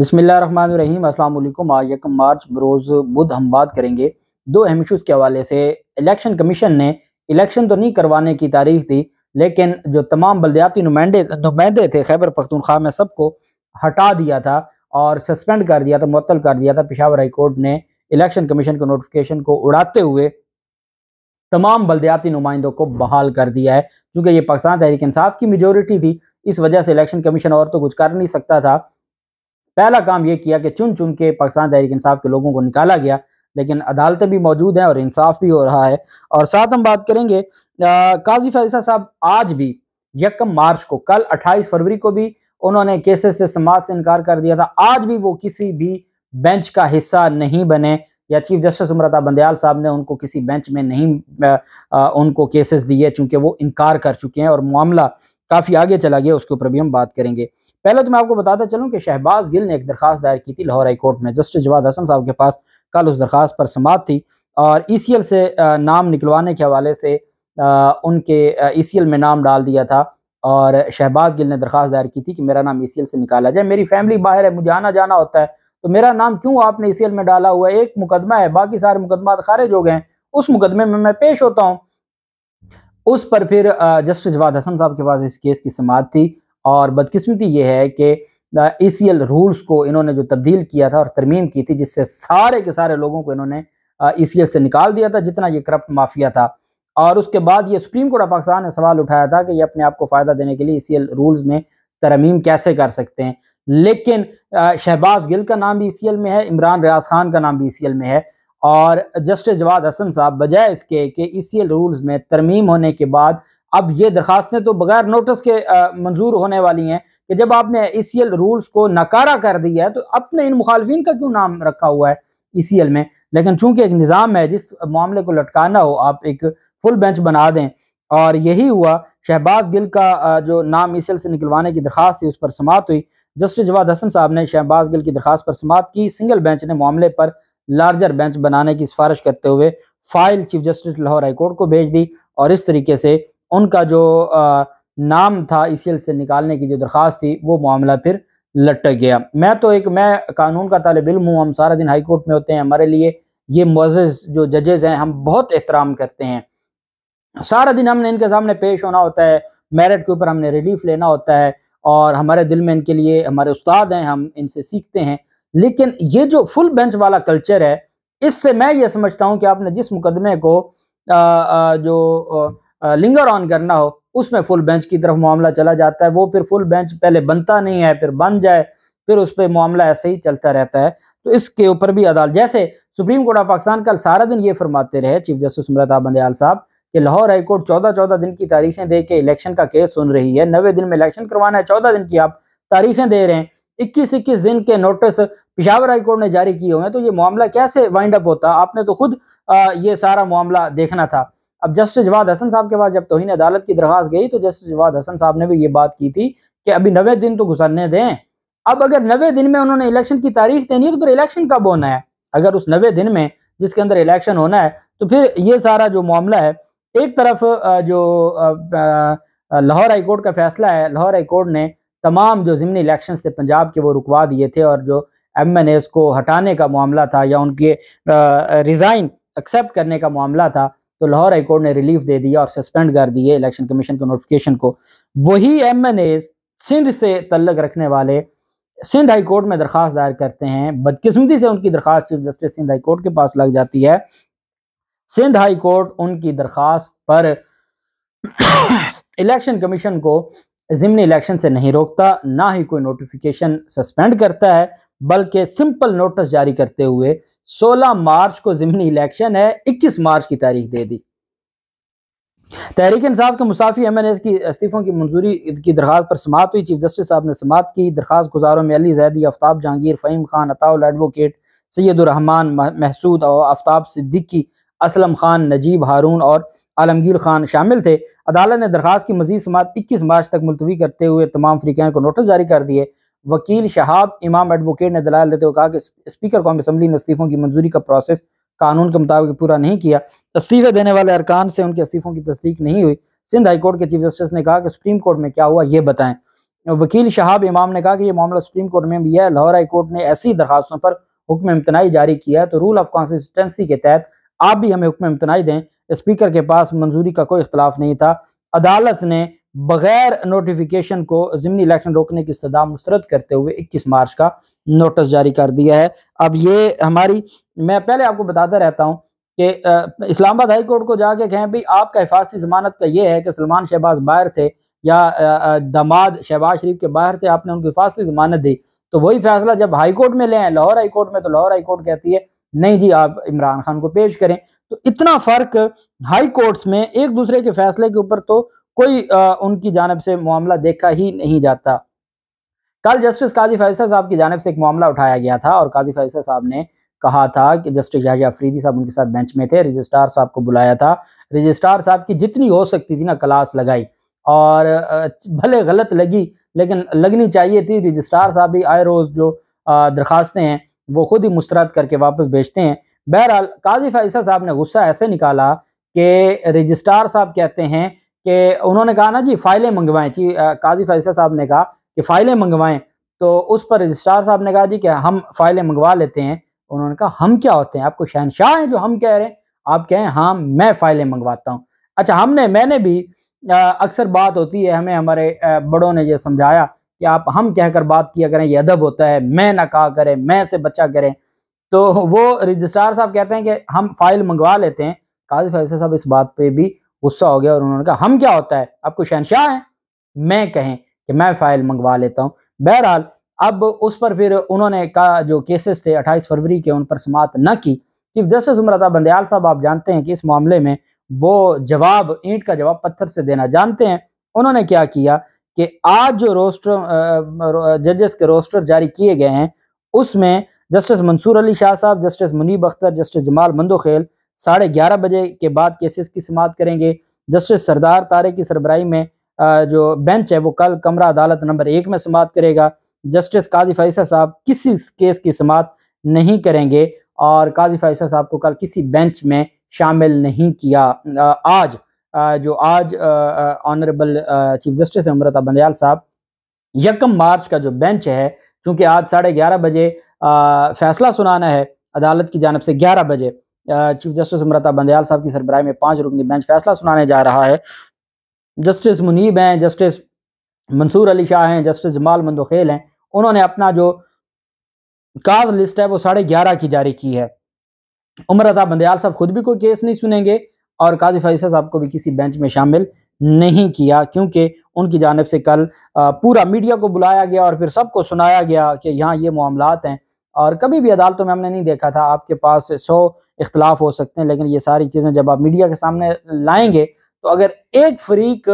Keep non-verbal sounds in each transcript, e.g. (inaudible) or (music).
बिसमीम अल्लाम आज यकम मार्च बरोज़ बुध हम बात करेंगे दो अहम इशूज़ के हवाले से इलेक्शन कमीशन ने इलेक्शन तो नहीं करवाने की तारीख दी लेकिन जो तमाम बलदयाती नुमाइंदे नुमाइंदे थे खैबर पख्तूनख्वा में सबको हटा दिया था और सस्पेंड कर दिया था मअतल कर दिया था पिशावर हाई कोर्ट ने इलेक्शन कमीशन के नोटिफिकेशन को उड़ाते हुए तमाम बलदयाती नुमाइंदों को बहाल कर दिया है क्योंकि ये पाकिस्तान तहरीक इंसाफ की मेजोरिटी थी इस वजह से इलेक्शन कमीशन और तो कुछ कर नहीं सकता था पहला काम यह किया कि चुन चुन के पाकिस्तान तहरीक इंसाफ के लोगों को निकाला गया लेकिन अदालतें भी मौजूद हैं और इंसाफ भी हो रहा है और साथ हम बात करेंगे आ, काजी फैसा साहब आज भी यकम मार्च को कल 28 फरवरी को भी उन्होंने केसेस से समाज से इनकार कर दिया था आज भी वो किसी भी बेंच का हिस्सा नहीं बने या चीफ जस्टिस उम्रता बंदयाल साहब ने उनको किसी बेंच में नहीं आ, आ, उनको केसेस दिए चूंकि वो इनकार कर चुके हैं और मामला काफ़ी आगे चला गया उसके ऊपर भी हम बात करेंगे पहले तो मैं आपको बताता चलूँ कि शहबाज गिल ने एक दरख्वास्त दायर की थी लाहौर हाई कोर्ट में जस्टिस जवाद हसन साहब के पास कल उस दरख्वास पर समाप्त थी और ई e से नाम निकलवाने के हवाले से उनके ई e में नाम डाल दिया था और शहबाज गिल ने दरख्वास्त दायर की थी कि मेरा नाम ई e से निकाला जाए मेरी फैमिली बाहर है मुझे आना जाना होता है तो मेरा नाम क्यों आपने ई में डाला हुआ है एक मुकदमा है बाकी सारे मुकदमा खारिज हो गए हैं उस मुकदमे में मैं पेश होता हूँ उस पर फिर जस्टिस जवाद हसन साहब के पास इस केस की समाप्त थी और बदकिस्मती ये है कि ए सी एल रूल्स को इन्होंने जो तब्दील किया था और तरमीम की थी जिससे सारे के सारे लोगों को इन्होंने ई सी एल से निकाल दिया था जितना ये करप्ट माफिया था और उसके बाद ये सुप्रीम कोर्ट ऑफ पाकिस्तान ने सवाल उठाया था कि ये अपने आप को फ़ायदा देने के लिए ई सी एल रूल्स में तरमीम कैसे कर सकते हैं लेकिन शहबाज गिल का नाम भी ई सी एल में है इमरान रियाज खान का नाम भी ई सी एल में है और जस्टिस जवाद हसन साहब बजाय इसके कि ई सी एल रूल्स में तरमीम होने के बाद अब ये दरखास्तें तो बगैर नोटिस के मंजूर होने वाली हैं कि जब आपने ई सी एल रूल्स को नकारा कर दिया है तो अपने इन मुखालफी का क्यों नाम रखा हुआ है ई सी एल में लेकिन चूंकि एक निज़ाम है जिस मामले को लटकाना हो आप एक फुल बेंच बना दें और यही हुआ शहबाज गिल का जो नाम ई e से निकलवाने की दरख्वास्त थी उस पर समाप्त हुई जस्टिस जवाद हसन साहब ने शहबाज गिल की दरख्वास्त पर समाप्त की सिंगल बेंच ने मामले पर लार्जर बेंच बनाने की सिफारिश करते हुए file chief justice Lahore high court को भेज दी और इस तरीके से उनका जो नाम था ई से निकालने की जो दरख्वास्त थी वो मामला फिर लटक गया मैं तो एक मैं कानून का तालब इम हूँ हम सारा दिन हाई कोर्ट में होते हैं हमारे लिए ये मोज़ जो जजेज़ हैं हम बहुत एहतराम करते हैं सारा दिन हमने इनके सामने पेश होना होता है मेरिट के ऊपर हमने रिलीफ लेना होता है और हमारे दिल में इनके लिए हमारे उस्ताद हैं हम इनसे सीखते हैं लेकिन ये जो फुल बेंच वाला कल्चर है इससे मैं ये समझता हूँ कि आपने जिस मुकदमे को आ, आ, जो आ, लिंगर ऑन करना हो उसमें फुल बेंच की तरफ मामला चला जाता है वो फिर फुल बेंच पहले बनता नहीं है फिर बन जाए फिर उस पर मामला ऐसे ही चलता रहता है तो इसके ऊपर भी अदालत जैसे सुप्रीम कोर्ट ऑफ पाकिस्तान कल सारा दिन ये फरमाते रहे चीफ जस्टिस इमरता बंदयाल साहब कि लाहौर हाईकोर्ट चौदह चौदह दिन की तारीखें दे के इलेक्शन का केस सुन रही है नवे दिन में इलेक्शन करवाना है चौदह दिन की आप तारीखें दे रहे हैं इक्कीस इक्कीस दिन के नोटिस पिशावर हाईकोर्ट ने जारी किए हुए हैं तो ये मामला कैसे वाइंड अप होता आपने तो खुद ये सारा मामला देखना था अब जस्टिस जवाद हसन साहब के पास जब तोहिन अदालत की दरख्वास्त गई तो जस्टिस जवाद हसन साहब ने भी ये बात की थी कि अभी नवे दिन तो गुजरने दें अब अगर नवे दिन में उन्होंने इलेक्शन की तारीख देनी है तो फिर इलेक्शन कब होना है अगर उस नवे दिन में जिसके अंदर इलेक्शन होना है तो फिर ये सारा जो मामला है एक तरफ जो लाहौर हाईकोर्ट का फैसला है लाहौर हाईकोर्ट ने तमाम जो ज़मनी इलेक्शन थे पंजाब के वो रुकवा दिए थे और जो एम एन एस को हटाने का मामला था या उनके रिज़ाइन एक्सेप्ट करने का मामला था तो लाहौर हाईकोर्ट ने रिलीफ दे दिया और सस्पेंड कर दिए इलेक्शन कमीशन को नोटिफिकेशन को वही एम एन एज सिंध से तल्लक रखने वाले सिंध हाई कोर्ट में दरख्वास्त दायर करते हैं बदकिस्मती से उनकी दरख्वास्त chief justice Sindh high court के पास लग जाती है सिंध हाई कोर्ट उनकी दरख्वास्त पर इलेक्शन कमीशन को जिमनी इलेक्शन से नहीं रोकता ना ही कोई नोटिफिकेशन सस्पेंड करता है बल्कि सिंपल नोटिस जारी करते हुए 16 मार्च को ज़मनी इलेक्शन है 21 मार्च की तारीख दे दी तहरीक इंसाफ के मुसाफी एम एन एस की इस्तीफ़ों की मंजूरी की दरख्वास्त पर समात हुई चीफ जस्टिस साहब ने समात की दरख्वास्त गुजारों में अली जैदी आफ्ताब जहांगीर फ़हीम खान अताउल एडवोकेट सैदुररहमान महसूद और आफ्ताब सिद्दीकी असलम खान नजीब हारून और आलमगीर खान शामिल थे अदालत ने दरख्वास्त की मजीद समात इक्कीस मार्च तक मुलतवी करते हुए तमाम फ्रीकैन को नोटिस जारी कर दिए वकील शहाब इमाम एडवोकेट ने दलाल देते हुए कहा कि स्पीकर कौम असम्बली ने इस्तीफ़ों की मंजूरी का प्रोसेस कानून के मुताबिक पूरा नहीं किया इस्तीफे देने वाले अरकान से उनके इस्तीफ़ों की तस्दीक नहीं हुई सिंध हाईकोर्ट के चीफ जस्टिस ने कहा कि सुप्रीम कोर्ट में क्या हुआ ये बताएं वकील शहाब इमाम ने कहा कि यह मामला सुप्रीम कोर्ट में भी है लाहौर हाईकोर्ट ने ऐसी दरखास्तों पर हुक्म इम्तनाई जारी किया है तो रूल ऑफ कॉन्सिस्टेंसी के तहत आप भी हमें हुक्म इम्तनाई दें स्पीकर के पास मंजूरी का कोई इख्तलाफ नहीं था अदालत ने बगैर नोटिफिकेशन को जिमनी इलेक्शन रोकने की सदा मुस्तरद करते हुए 21 मार्च का नोटिस जारी कर दिया है अब ये हमारी मैं पहले आपको बताता रहता हूँ कि इस्लामाबाद हाई कोर्ट को जाके कहें भाई आपका हिफाजती जमानत का ये है कि सलमान शहबाज बाहर थे या दामाद शहबाज शरीफ के बाहर थे आपने उनको हिफाजती जमानत दी तो वही फैसला जब हाई कोर्ट में ले आए लाहौर हाई कोर्ट में तो लाहौर हाई कोर्ट कहती है नहीं जी आप इमरान खान को पेश करें तो इतना फ़र्क हाई कोर्ट्स में एक दूसरे के फैसले के ऊपर तो कोई आ, उनकी जानब से मामला देखा ही नहीं जाता कल जस्टिस काजी फैसल साहब की जानब से एक मामला उठाया गया था और काजी फैसल साहब ने कहा था कि जस्टिस याजा अफरीदी साहब उनके साथ बेंच में थे रजिस्ट्रार साहब को बुलाया था रजिस्ट्रार साहब की जितनी हो सकती थी ना क्लास लगाई और भले गलत लगी लेकिन लगनी चाहिए थी रजिस्ट्रार साहब भी आए रोज़ जो दरखास्तें हैं वो खुद ही मुस्तरद करके वापस भेजते हैं बहरहाल काजी फैसल साहब ने गुस्सा ऐसे निकाला कि रजिस्ट्रार साहब कहते हैं कि उन्होंने कहा ना जी फाइलें मंगवाएं जी काजी फैसला साहब ने कहा कि फाइलें मंगवाएं तो उस पर रजिस्ट्रार साहब ने कहा जी कि हम फाइलें मंगवा लेते हैं उन्होंने कहा हम क्या होते हैं आपको शहनशाह हैं जो हम कह रहे हैं आप कहें हाँ मैं फाइलें मंगवाता हूँ अच्छा हमने मैंने भी अक्सर बात होती है हमें हमारे बड़ों ने यह समझाया कि आप हम कहकर बात किया करें यह अदब होता है मैं ना कहा करें मैं से बचा करें तो वो रजिस्ट्रार साहब कहते हैं कि हम फाइल मंगवा लेते हैं काजी फैसला साहब इस बात पे भी गुस्सा हो गया और उन्होंने कहा हम क्या होता है आपको शहनशाह हैं मैं कहें कि मैं फाइल मंगवा लेता हूँ बहरहाल अब उस पर फिर उन्होंने कहा जो केसेस थे 28 फरवरी के उन पर समाप्त न की चीफ जस्टिस उम्रता बंदयाल साहब आप जानते हैं कि इस मामले में वो जवाब ईंट का जवाब पत्थर से देना जानते हैं उन्होंने क्या किया कि आज जो रोस्टर जजेस के रोस्टर जारी किए गए हैं उसमें जस्टिस मंसूर अली शाह साहब जस्टिस मुनीब अख्तर जस्टिस जमाल मंदोखेल साढ़े ग्यारह बजे के बाद केसेस की समाप्त करेंगे जस्टिस सरदार तारे की सरबराही में जो बेंच है वो कल कमरा अदालत नंबर एक में समाप्त करेगा जस्टिस काजी फैसा साहब किसी केस की समाप्त नहीं करेंगे और काजी फैसा साहब को कल किसी बेंच में शामिल नहीं किया आज जो आज honourable chief justice Amrita Bandial साहब यकम मार्च का जो बेंच है क्योंकि आज साढ़े ग्यारह बजे फैसला सुनाना है अदालत की जानब से ग्यारह बजे चीफ जस्टिस अमृता बंदयाल साहब की सरबराई में पांच रुकनी बेंच फैसला सुनाने जा रहा है जस्टिस मुनीब हैं जस्टिस मंसूर अली शाह हैं जस्टिस जमाल मंदोखेल हैं उन्होंने अपना जो काज लिस्ट है वो साढ़े ग्यारह की जारी की है उमर बंदयाल साहब खुद भी कोई केस नहीं सुनेंगे और काजी फैसल साहब को भी किसी बेंच में शामिल नहीं किया क्योंकि उनकी जानब से कल पूरा मीडिया को बुलाया गया और फिर सबको सुनाया गया कि यहाँ ये मामला हैं और कभी भी अदालतों में हमने नहीं देखा था आपके पास सौ इख्तलाफ हो सकते हैं लेकिन ये सारी चीज़ें जब आप मीडिया के सामने लाएंगे तो अगर एक फरीक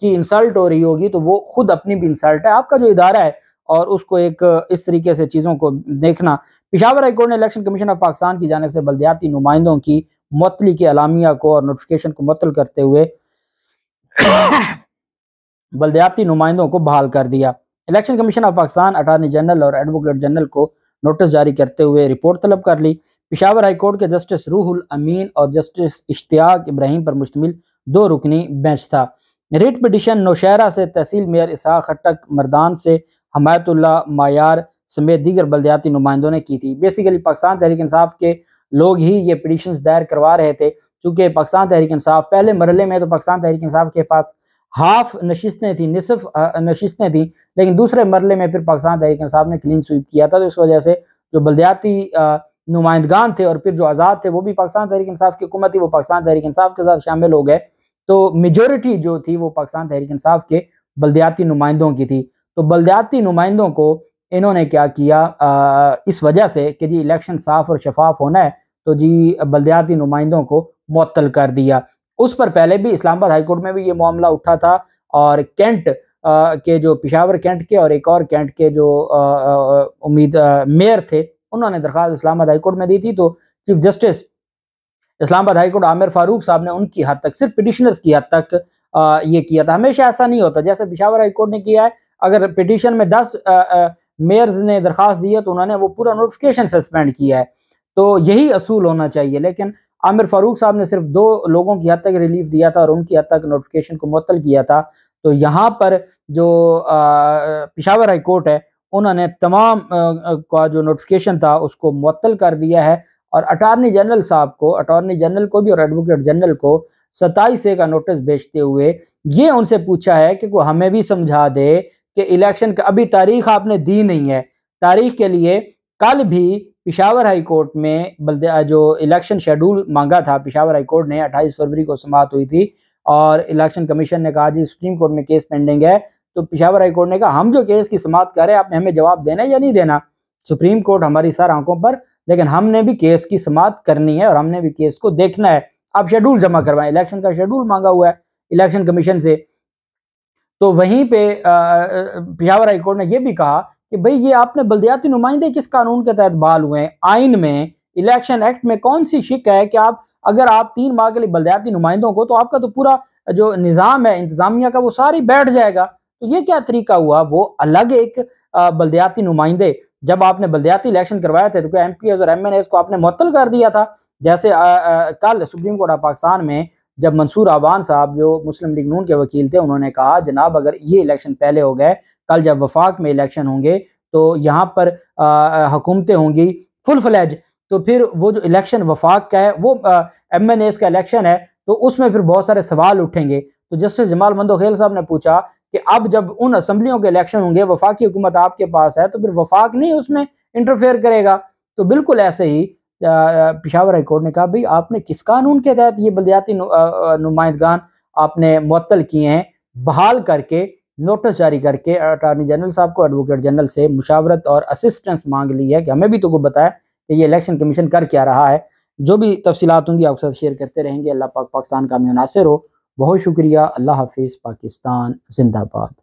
की इंसल्ट हो रही होगी तो वो खुद अपनी भी इंसल्ट है आपका जो इदारा है और उसको एक इस तरीके से चीज़ों को देखना पिशावर हाईकोर्ट ने इलेक्शन कमीशन ऑफ पाकिस्तान की जानब से बलदियाती नुमाइंदों की मतली की अलामिया को और नोटिफिकेशन को मतल करते हुए (coughs) बलदियाती नुमाइंदों को बहाल कर दिया election commission of Pakistan attorney general और एडवोकेट जनरल को नोटिस जारी करते हुए रिपोर्ट तलब कर ली पिशावर हाईकोर्ट के जस्टिस रूहुल अमीन और जस्टिस इश्तियाक इब्राहिम पर मुश्तमिल दो रुकनी बेंच था रिट पिटिशन नौशहरा से तहसील मेयर इसहाक खट्टक मरदान से हमायतुल्ला मायार समेत दीगर बलदियाती नुमाइंदों ने की थी बेसिकली पाकिस्तान तहरीक इंसाफ के लोग ही ये पिटिशन दायर करवा रहे थे चूंकि पाकिस्तान तहरीक इंसाफ पहले मरले में तो पाकिस्तान तहरीक इंसाफ के पास हाफ नशिस्तें थी निसफ नशिस्तें थी लेकिन दूसरे मरले में फिर पाकिस्तान तहरीक साहब ने क्लीन स्वीप किया था तो इस वजह से जो बल्दियाती नुमाइंदगान थे और फिर जो आज़ाद थे वो भी पाकिस्तान तहरीक इंसाफ की हुकूमत थी वो पाकिस्तान तहरीक इंसाफ के साथ शामिल हो गए तो मेजोरिटी जो थी वो पाकिस्तान तहरीक इंसाफ के बल्दियाती नुमाइंदों की थी तो बल्दियाती नुमाइंदों को इन्होंने क्या किया आ, इस वजह से कि जी इलेक्शन साफ और शफाफ होना है तो जी बलदयाती नुमाइंदों को मअतल कर दिया उस पर पहले भी इस्लामाबाद हाईकोर्ट में भी ये मामला उठा था और कैंट के जो पिशावर कैंट के और एक और कैंट के जो उम्मीद मेयर थे उन्होंने दरख्वास्त इस्लामाबाद हाईकोर्ट में दी थी तो chief justice Islamabad high court Aamir Farooq साहब ने उनकी हद तक सिर्फ पिटिशनर्स की हद तक आ, ये किया था हमेशा ऐसा नहीं होता जैसे पिशावर हाईकोर्ट ने किया है अगर पिटिशन में दस मेयर्स ने दरख्वास्त दी है तो उन्होंने वो पूरा नोटिफिकेशन सस्पेंड किया है तो यही असूल होना चाहिए लेकिन आमिर फारूक साहब ने सिर्फ दो लोगों की हद तक रिलीफ दिया था और उनकी हद तक नोटिफिकेशन को मुतल किया था तो यहाँ पर जो पिशावर हाई कोर्ट है उन्होंने तमाम का जो नोटिफिकेशन था उसको मुतल कर दिया है और अटॉर्नी जनरल साहब को अटॉर्नी जनरल को भी और एडवोकेट जनरल को सताईस ए का नोटिस भेजते हुए ये उनसे पूछा है कि वो हमें भी समझा दे कि इलेक्शन का अभी तारीख आपने दी नहीं है तारीख के लिए कल भी पिशावर हाई कोर्ट में बल्दिया जो इलेक्शन शेड्यूल मांगा था पिशावर हाई कोर्ट ने 28 फरवरी को समाप्त हुई थी और इलेक्शन कमीशन ने कहा जी सुप्रीम कोर्ट में केस पेंडिंग है तो पिशावर हाई कोर्ट ने कहा हम जो केस की समाप्त करें आपने हमें जवाब देना या नहीं देना सुप्रीम कोर्ट हमारी सर आंखों पर लेकिन हमने भी केस की समाप्त करनी है और हमने भी केस को देखना है आप शेड्यूल जमा करवाएं इलेक्शन का शेड्यूल मांगा हुआ है इलेक्शन कमीशन से तो वहीं पे पिशावर हाईकोर्ट ने यह भी कहा कि भाई ये आपने बल्दियाती नुमाइंदे किस कानून के तहत बहाल हुए हैं आइन में इलेक्शन एक्ट में कौन सी शिक है कि आप अगर आप तीन माह के लिए बल्दियाती नुमाइंदों को तो आपका तो पूरा जो निज़ाम है इंतज़ामिया का वो सारी बैठ जाएगा तो ये क्या तरीका हुआ वो अलग एक बल्दियाती नुमाइंदे जब आपने बल्दियाती इलेक्शन करवाए थे तो क्या एम और एम को आपने मुतल कर दिया था जैसे आ, आ, कल सुप्रीम कोर्ट ऑफ पाकिस्तान में जब मंसूर आवान साहब जो मुस्लिम लीग नून के वकील थे उन्होंने कहा जनाब अगर ये इलेक्शन पहले हो गए कल जब वफाक में इलेक्शन होंगे तो यहाँ पर हुकूमतें होंगी फुल फ्लैज तो फिर वो जो इलेक्शन वफाक का है वो एम एन एस का इलेक्शन है तो उसमें फिर बहुत सारे सवाल उठेंगे तो जस्टिस जमाल खेल साहब ने पूछा कि अब जब उन असम्बलियों के इलेक्शन होंगे वफाकी हुकूमत आपके पास है तो फिर वफाक नहीं उसमें इंटरफेयर करेगा तो बिल्कुल ऐसे ही पिशावर हाईकोर्ट ने कहा भाई आपने किस कानून के तहत ये बलदियाती नुमाइंदगान आपने मअतल किए हैं बहाल करके नोटिस जारी करके अटॉर्नी जनरल साहब को एडवोकेट जनरल से मुशावरत और असिस्टेंस मांग ली है कि हमें भी तो को बताया कि ये इलेक्शन कमीशन कर क्या रहा है जो भी तफसीत होंगी आपके साथ शेयर करते रहेंगे अल्लाह पाक पाकिस्तान का मुनासर हो बहुत शुक्रिया अल्लाह हाफिज़ पाकिस्तान जिंदाबाद